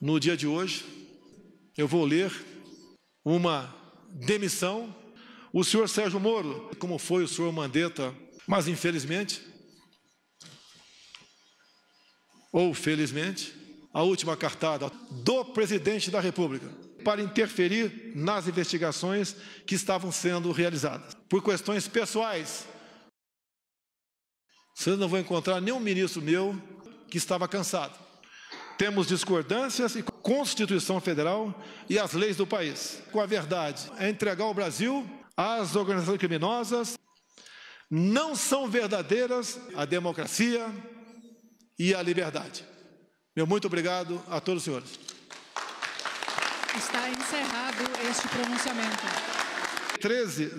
No dia de hoje, eu vou ler uma demissão. O senhor Sérgio Moro, como foi o senhor Mandetta, mas infelizmente, ou felizmente, a última cartada do presidente da República para interferir nas investigações que estavam sendo realizadas por questões pessoais. Vocês não vão encontrar nenhum ministro meu que estava cansado. Temos discordâncias e Constituição Federal e as leis do país. Com a verdade, é entregar o Brasil às organizações criminosas. Não são verdadeiras a democracia e a liberdade. Meu muito obrigado a todos os senhores. Está encerrado este pronunciamento. 13